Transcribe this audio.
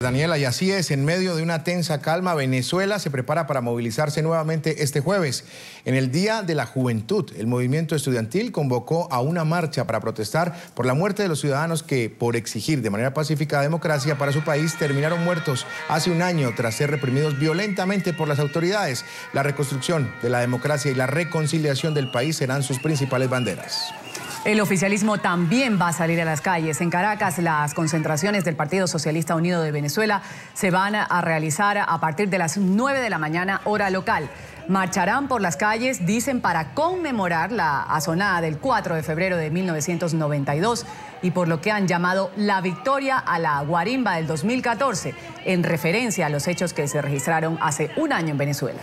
Daniela, y así es, en medio de una tensa calma, Venezuela se prepara para movilizarse nuevamente este jueves. En el Día de la Juventud, el movimiento estudiantil convocó a una marcha para protestar por la muerte de los ciudadanos que, por exigir de manera pacífica democracia para su país, terminaron muertos hace un año tras ser reprimidos violentamente por las autoridades. La reconstrucción de la democracia y la reconciliación del país serán sus principales banderas. El oficialismo también va a salir a las calles. En Caracas, las concentraciones del Partido Socialista Unido de Venezuela se van a realizar a partir de las 9 de la mañana, hora local. Marcharán por las calles, dicen, para conmemorar la azonada del 4 de febrero de 1992 y por lo que han llamado la victoria a la guarimba del 2014, en referencia a los hechos que se registraron hace un año en Venezuela.